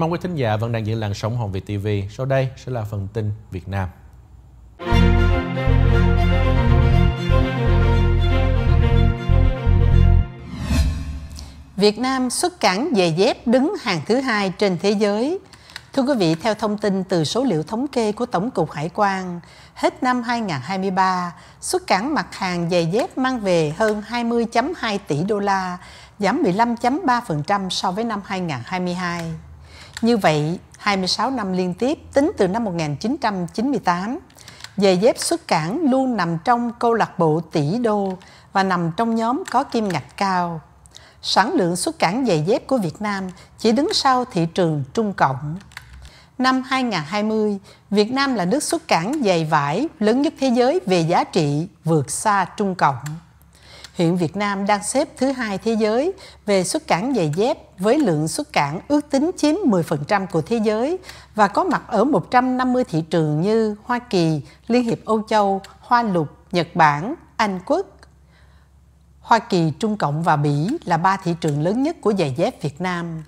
Cảm ơn quý thính giả vẫn đang giữ làn sóng Hồng Việt TV. Sau đây sẽ là phần tin Việt Nam. Việt Nam xuất cảng giày dép đứng hàng thứ hai trên thế giới. Thưa quý vị, theo thông tin từ số liệu thống kê của Tổng cục Hải quan, hết năm 2023, xuất cảng mặt hàng giày dép mang về hơn 20.2 tỷ đô la, giảm 15.3% so với năm 2022. Như vậy, 26 năm liên tiếp tính từ năm 1998, giày dép xuất cảng luôn nằm trong câu lạc bộ tỷ đô và nằm trong nhóm có kim ngạch cao. Sản lượng xuất cảng giày dép của Việt Nam chỉ đứng sau thị trường Trung Cộng. Năm 2020, Việt Nam là nước xuất cảng giày vải lớn nhất thế giới về giá trị vượt xa Trung Cộng hiện Việt Nam đang xếp thứ hai thế giới về xuất cảng giày dép với lượng xuất cảng ước tính chiếm 10% của thế giới và có mặt ở 150 thị trường như Hoa Kỳ, Liên hiệp Âu Châu, Hoa Lục, Nhật Bản, Anh Quốc. Hoa Kỳ, Trung Cộng và Bỉ là ba thị trường lớn nhất của giày dép Việt Nam.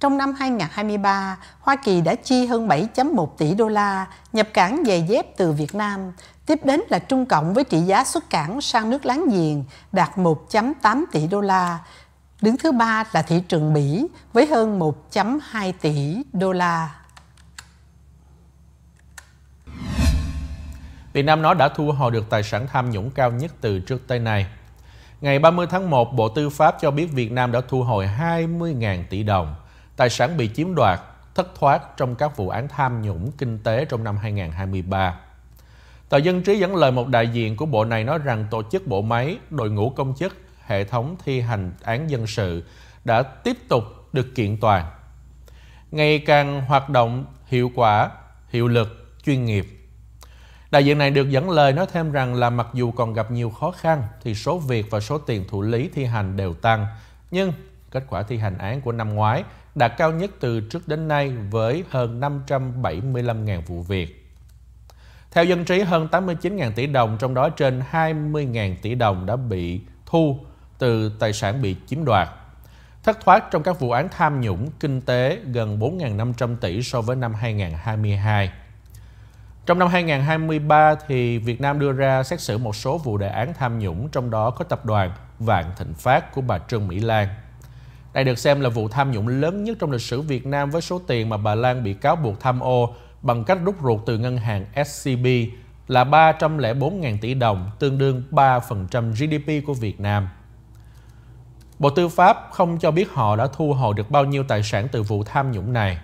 Trong năm 2023, Hoa Kỳ đã chi hơn 7.1 tỷ đô la nhập cảng giày dép từ Việt Nam, Tiếp đến là Trung Cộng với trị giá xuất cảng sang nước láng giềng đạt 1.8 tỷ đô la. Đứng thứ ba là thị trường Mỹ với hơn 1.2 tỷ đô la. Việt Nam nó đã thu hồi được tài sản tham nhũng cao nhất từ trước tới nay. Ngày 30 tháng 1, Bộ Tư pháp cho biết Việt Nam đã thu hồi 20.000 tỷ đồng, tài sản bị chiếm đoạt, thất thoát trong các vụ án tham nhũng kinh tế trong năm 2023. Tờ Dân Trí dẫn lời một đại diện của bộ này nói rằng tổ chức bộ máy, đội ngũ công chức, hệ thống thi hành án dân sự đã tiếp tục được kiện toàn. Ngày càng hoạt động hiệu quả, hiệu lực, chuyên nghiệp. Đại diện này được dẫn lời nói thêm rằng là mặc dù còn gặp nhiều khó khăn thì số việc và số tiền thụ lý thi hành đều tăng, nhưng kết quả thi hành án của năm ngoái đạt cao nhất từ trước đến nay với hơn 575.000 vụ việc. Theo dân trí, hơn 89.000 tỷ đồng, trong đó trên 20.000 tỷ đồng đã bị thu từ tài sản bị chiếm đoạt. Thất thoát trong các vụ án tham nhũng kinh tế gần 4.500 tỷ so với năm 2022. Trong năm 2023 thì Việt Nam đưa ra xét xử một số vụ đề án tham nhũng trong đó có tập đoàn Vạn Thịnh Phát của bà Trương Mỹ Lan. Đây được xem là vụ tham nhũng lớn nhất trong lịch sử Việt Nam với số tiền mà bà Lan bị cáo buộc tham ô bằng cách rút ruột từ ngân hàng SCB là 304.000 tỷ đồng, tương đương 3% GDP của Việt Nam. Bộ Tư pháp không cho biết họ đã thu hồi được bao nhiêu tài sản từ vụ tham nhũng này.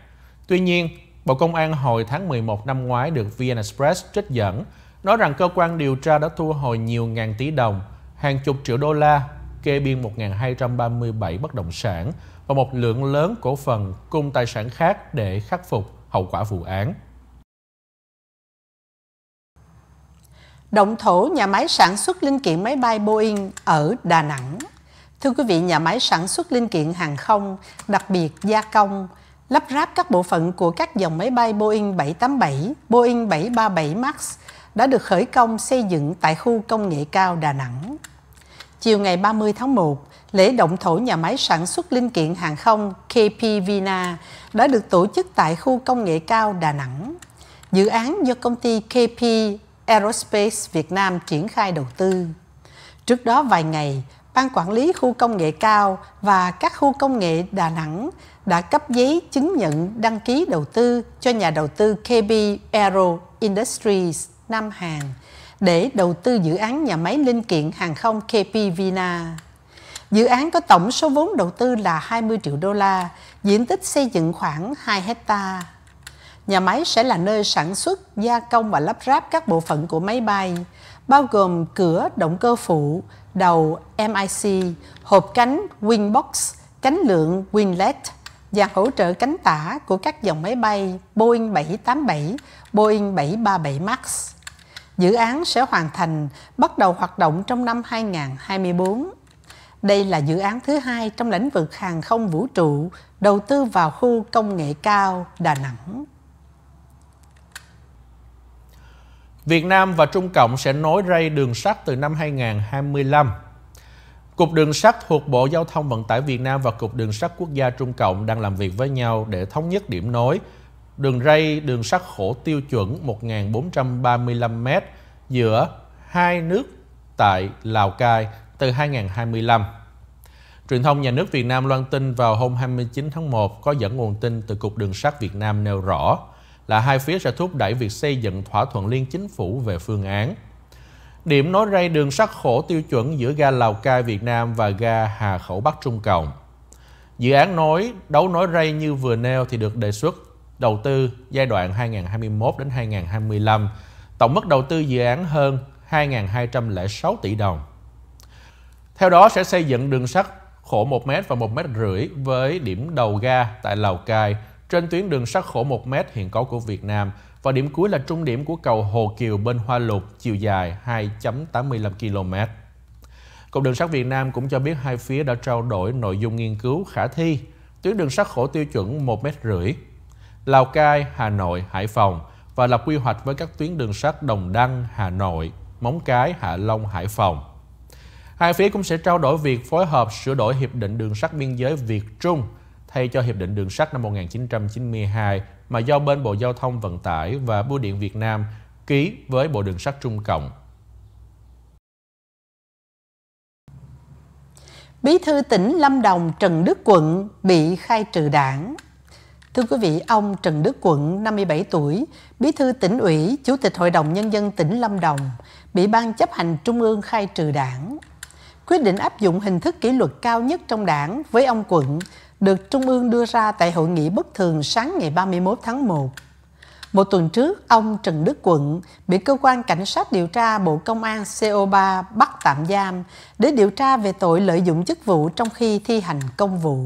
Tuy nhiên, Bộ Công an hồi tháng 11 năm ngoái được VN Express trích dẫn, nói rằng cơ quan điều tra đã thu hồi nhiều ngàn tỷ đồng, hàng chục triệu đô la, kê biên 1.237 bất động sản và một lượng lớn cổ phần cùng tài sản khác để khắc phục hậu quả vụ án. Động thổ nhà máy sản xuất linh kiện máy bay Boeing ở Đà Nẵng. Thưa quý vị, nhà máy sản xuất linh kiện hàng không, đặc biệt gia công, lắp ráp các bộ phận của các dòng máy bay Boeing 787, Boeing 737 MAX đã được khởi công xây dựng tại khu công nghệ cao Đà Nẵng. Chiều ngày 30 tháng 1, Lễ động thổ nhà máy sản xuất linh kiện hàng không KP Vina đã được tổ chức tại khu công nghệ cao Đà Nẵng. Dự án do công ty KP Aerospace Việt Nam triển khai đầu tư. Trước đó vài ngày, Ban Quản lý Khu Công nghệ Cao và các khu công nghệ Đà Nẵng đã cấp giấy chứng nhận đăng ký đầu tư cho nhà đầu tư KB Aero Industries Nam Hàn để đầu tư dự án nhà máy linh kiện hàng không KP Vina. Dự án có tổng số vốn đầu tư là 20 triệu đô la, diện tích xây dựng khoảng 2 hecta. Nhà máy sẽ là nơi sản xuất, gia công và lắp ráp các bộ phận của máy bay, bao gồm cửa động cơ phụ, đầu MIC, hộp cánh Wingbox, cánh lượng Winglet và hỗ trợ cánh tả của các dòng máy bay Boeing 787, Boeing 737 MAX. Dự án sẽ hoàn thành bắt đầu hoạt động trong năm 2024. Đây là dự án thứ hai trong lĩnh vực hàng không vũ trụ đầu tư vào khu công nghệ cao Đà Nẵng. Việt Nam và Trung Cộng sẽ nối ray đường sắt từ năm 2025. Cục Đường sắt thuộc Bộ Giao thông Vận tải Việt Nam và Cục Đường sắt Quốc gia Trung Cộng đang làm việc với nhau để thống nhất điểm nối đường ray đường sắt khổ tiêu chuẩn 1.435m giữa hai nước tại Lào Cai từ 2025. Truyền thông nhà nước Việt Nam loan tin vào hôm 29 tháng 1 có dẫn nguồn tin từ Cục Đường sắt Việt Nam nêu rõ là hai phía sẽ thúc đẩy việc xây dựng thỏa thuận liên chính phủ về phương án. Điểm nối ray đường sắt khổ tiêu chuẩn giữa ga Lào Cai Việt Nam và ga Hà Khẩu Bắc Trung Cộng. Dự án nối đấu nối ray như vừa nêu thì được đề xuất đầu tư giai đoạn 2021 đến 2025, tổng mức đầu tư dự án hơn 2.206 tỷ đồng. Theo đó sẽ xây dựng đường sắt khổ 1 m và 1 m rưỡi với điểm đầu ga tại Lào Cai trên tuyến đường sắt khổ 1 m hiện có của Việt Nam và điểm cuối là trung điểm của cầu Hồ Kiều bên Hoa Lục chiều dài 2.85 km. Cục đường sắt Việt Nam cũng cho biết hai phía đã trao đổi nội dung nghiên cứu khả thi tuyến đường sắt khổ tiêu chuẩn 1 m rưỡi Lào Cai, Hà Nội, Hải Phòng và lập quy hoạch với các tuyến đường sắt Đồng Đăng, Hà Nội, Móng Cái, Hạ Long, Hải Phòng. Hai phía cũng sẽ trao đổi việc phối hợp sửa đổi Hiệp định Đường sắt Biên giới Việt-Trung thay cho Hiệp định Đường sắt năm 1992 mà do bên Bộ Giao thông Vận tải và Bưu điện Việt Nam ký với Bộ Đường sắt Trung Cộng. Bí thư tỉnh Lâm Đồng Trần Đức Quận bị khai trừ đảng. Thưa quý vị, ông Trần Đức Quận, 57 tuổi, bí thư tỉnh ủy, chủ tịch Hội đồng Nhân dân tỉnh Lâm Đồng, bị ban chấp hành Trung ương khai trừ đảng. Quyết định áp dụng hình thức kỷ luật cao nhất trong đảng với ông Quận được Trung ương đưa ra tại hội nghị bất thường sáng ngày 31 tháng 1. Một tuần trước, ông Trần Đức Quận bị cơ quan cảnh sát điều tra Bộ Công an CO3 bắt tạm giam để điều tra về tội lợi dụng chức vụ trong khi thi hành công vụ.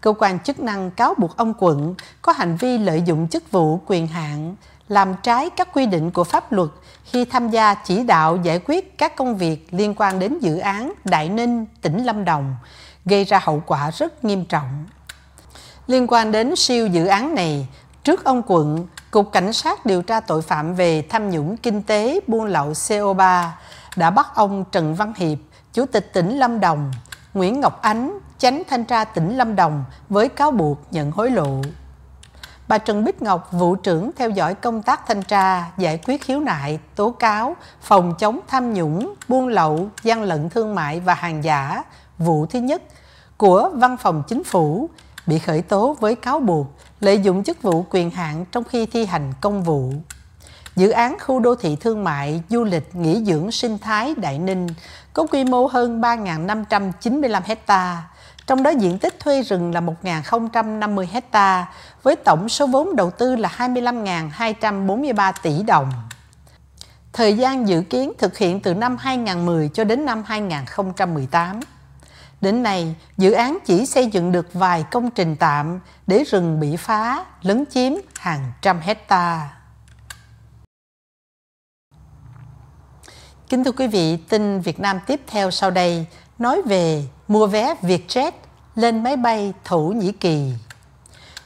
Cơ quan chức năng cáo buộc ông Quận có hành vi lợi dụng chức vụ quyền hạn làm trái các quy định của pháp luật khi tham gia chỉ đạo giải quyết các công việc liên quan đến dự án Đại Ninh, tỉnh Lâm Đồng, gây ra hậu quả rất nghiêm trọng. Liên quan đến siêu dự án này, trước ông quận, Cục Cảnh sát điều tra tội phạm về tham nhũng kinh tế buôn lậu CO3 đã bắt ông Trần Văn Hiệp, Chủ tịch tỉnh Lâm Đồng, Nguyễn Ngọc Ánh, Chánh Thanh tra tỉnh Lâm Đồng với cáo buộc nhận hối lộ. Bà Trần Bích Ngọc, vụ trưởng theo dõi công tác thanh tra, giải quyết khiếu nại, tố cáo, phòng chống tham nhũng, buôn lậu, gian lận thương mại và hàng giả, vụ thứ nhất của Văn phòng Chính phủ bị khởi tố với cáo buộc lợi dụng chức vụ quyền hạn trong khi thi hành công vụ. Dự án khu đô thị thương mại, du lịch, nghỉ dưỡng sinh thái Đại Ninh có quy mô hơn 3.595 hectare trong đó diện tích thuê rừng là 1.050 hecta với tổng số vốn đầu tư là 25.243 tỷ đồng. Thời gian dự kiến thực hiện từ năm 2010 cho đến năm 2018. Đến nay, dự án chỉ xây dựng được vài công trình tạm để rừng bị phá, lấn chiếm hàng trăm hecta. Kính thưa quý vị, tin Việt Nam tiếp theo sau đây nói về mua vé Vietjet lên máy bay Thổ Nhĩ Kỳ.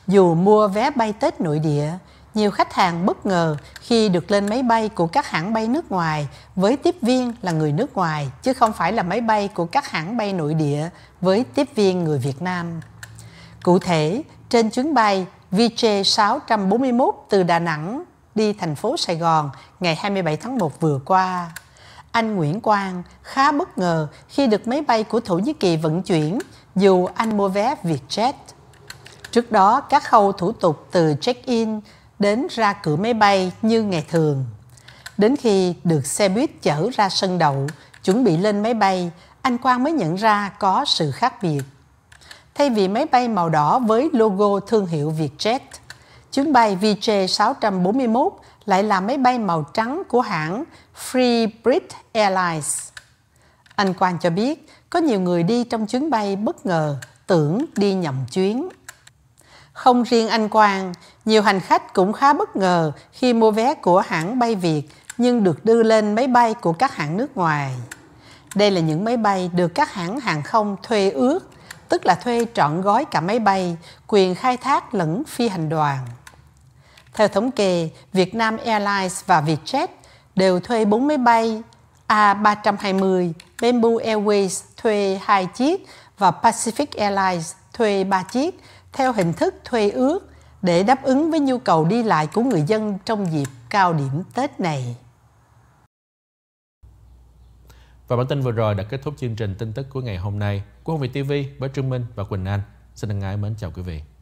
Dù mua vé bay Tết nội địa, nhiều khách hàng bất ngờ khi được lên máy bay của các hãng bay nước ngoài với tiếp viên là người nước ngoài chứ không phải là máy bay của các hãng bay nội địa với tiếp viên người Việt Nam. Cụ thể, trên chuyến bay VJ 641 từ Đà Nẵng đi thành phố Sài Gòn ngày 27 tháng 1 vừa qua, anh Nguyễn Quang khá bất ngờ khi được máy bay của Thổ Nhĩ Kỳ vận chuyển dù anh mua vé Vietjet. Trước đó, các khâu thủ tục từ check-in đến ra cửa máy bay như ngày thường. Đến khi được xe buýt chở ra sân đậu, chuẩn bị lên máy bay, anh Quang mới nhận ra có sự khác biệt. Thay vì máy bay màu đỏ với logo thương hiệu Vietjet, chuyến bay VJ641 lại là máy bay màu trắng của hãng Free Brit Airlines. Anh Quang cho biết, có nhiều người đi trong chuyến bay bất ngờ tưởng đi nhầm chuyến. Không riêng anh Quang, nhiều hành khách cũng khá bất ngờ khi mua vé của hãng bay Việt nhưng được đưa lên máy bay của các hãng nước ngoài. Đây là những máy bay được các hãng hàng không thuê ước, tức là thuê trọn gói cả máy bay, quyền khai thác lẫn phi hành đoàn. Theo thống kê, Vietnam Airlines và Vietjet đều thuê 4 máy bay A320, Bamboo Airways thuê 2 chiếc và Pacific Airlines thuê 3 chiếc theo hình thức thuê ước để đáp ứng với nhu cầu đi lại của người dân trong dịp cao điểm Tết này. Và bản tin vừa rồi đã kết thúc chương trình tin tức của ngày hôm nay của Hồng Việt TV bởi Trương Minh và Quỳnh Anh. Xin thân ái mến chào quý vị.